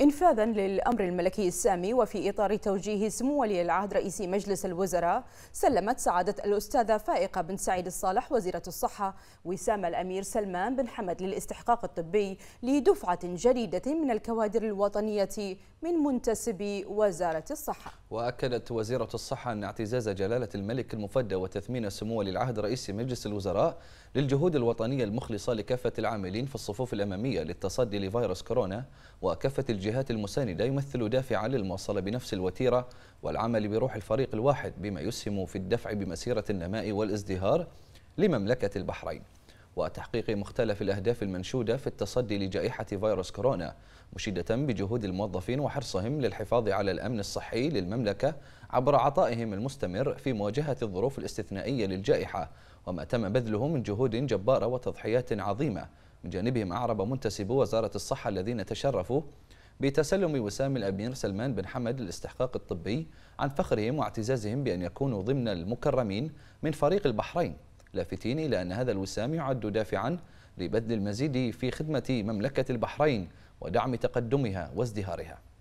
انفاذا للأمر الملكي السامي وفي إطار توجيه سمو ولي العهد رئيس مجلس الوزراء سلمت سعادة الأستاذة فائقة بن سعيد الصالح وزيرة الصحة وسام الأمير سلمان بن حمد للاستحقاق الطبي لدفعة جديدة من الكوادر الوطنية من منتسبي وزارة الصحة وأكدت وزيرة الصحة أن اعتزاز جلالة الملك المفدى وتثمين سمو ولي العهد رئيس مجلس الوزراء للجهود الوطنية المخلصة لكافة العاملين في الصفوف الأمامية للتصدي لفيروس كورونا وكافة الج... الجهات المساندة يمثل دافعا للمواصلة بنفس الوتيرة والعمل بروح الفريق الواحد بما يسهم في الدفع بمسيرة النماء والازدهار لمملكة البحرين وتحقيق مختلف الأهداف المنشودة في التصدي لجائحة فيروس كورونا مشيدة بجهود الموظفين وحرصهم للحفاظ على الأمن الصحي للمملكة عبر عطائهم المستمر في مواجهة الظروف الاستثنائية للجائحة وما تم بذله من جهود جبارة وتضحيات عظيمة من جانبهم أعرب منتسبو وزارة الصحة الذين تشرفوا بتسلم وسام الأمير سلمان بن حمد الاستحقاق الطبي عن فخرهم واعتزازهم بأن يكونوا ضمن المكرمين من فريق البحرين لافتين إلى أن هذا الوسام يعد دافعا لبذل المزيد في خدمة مملكة البحرين ودعم تقدمها وازدهارها